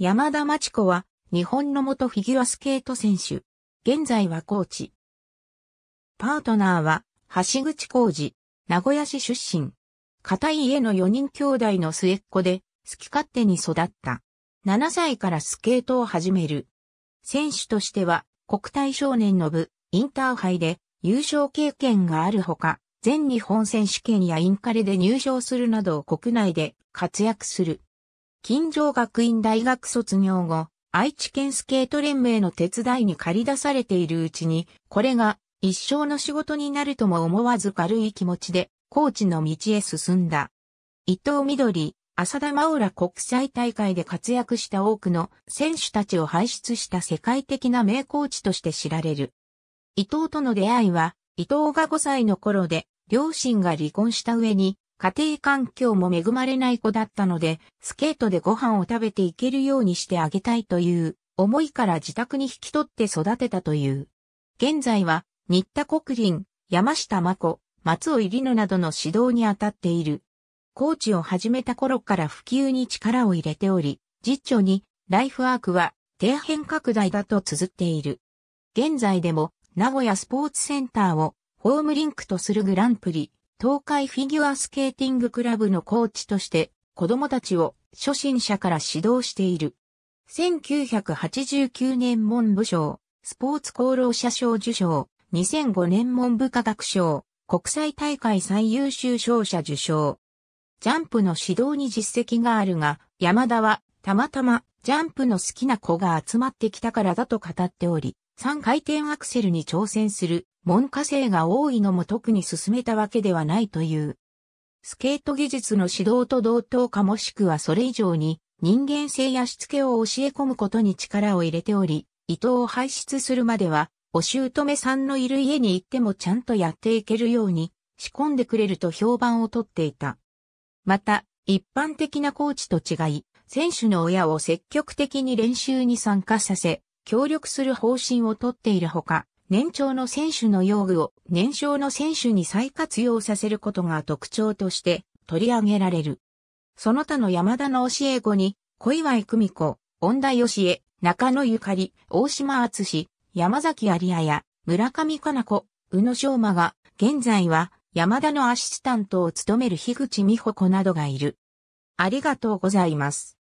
山田真知子は、日本の元フィギュアスケート選手。現在はコーチ。パートナーは、橋口浩二、名古屋市出身。片家の4人兄弟の末っ子で、好き勝手に育った。7歳からスケートを始める。選手としては、国体少年の部、インターハイで、優勝経験があるほか、全日本選手権やインカレで入賞するなど国内で活躍する。金城学院大学卒業後、愛知県スケート連盟の手伝いに駆り出されているうちに、これが一生の仕事になるとも思わず軽い気持ちで、コーチの道へ進んだ。伊藤緑、浅田真浦国際大会で活躍した多くの選手たちを輩出した世界的な名コーチとして知られる。伊藤との出会いは、伊藤が5歳の頃で、両親が離婚した上に、家庭環境も恵まれない子だったので、スケートでご飯を食べていけるようにしてあげたいという思いから自宅に引き取って育てたという。現在は、新田国林、山下真子、松尾入野などの指導に当たっている。コーチを始めた頃から普及に力を入れており、実著に、ライフワークは、底辺拡大だと綴っている。現在でも、名古屋スポーツセンターを、ホームリンクとするグランプリ、東海フィギュアスケーティングクラブのコーチとして子供たちを初心者から指導している。1989年文部省、スポーツ功労者賞受賞、2005年文部科学賞、国際大会最優秀賞者受賞。ジャンプの指導に実績があるが、山田はたまたまジャンプの好きな子が集まってきたからだと語っており、3回転アクセルに挑戦する門下生が多いのも特に進めたわけではないという。スケート技術の指導と同等かもしくはそれ以上に人間性やしつけを教え込むことに力を入れており、伊藤を輩出するまでは、お姑さんのいる家に行ってもちゃんとやっていけるように仕込んでくれると評判をとっていた。また、一般的なコーチと違い、選手の親を積極的に練習に参加させ、協力する方針をとっているほか、年長の選手の用具を年少の選手に再活用させることが特徴として取り上げられる。その他の山田の教え子に、小岩久美子、恩田義恵、中野ゆかり、大島厚志、山崎有也や村上かな子、宇野昌磨が、現在は山田のアシスタントを務める樋口美穂子などがいる。ありがとうございます。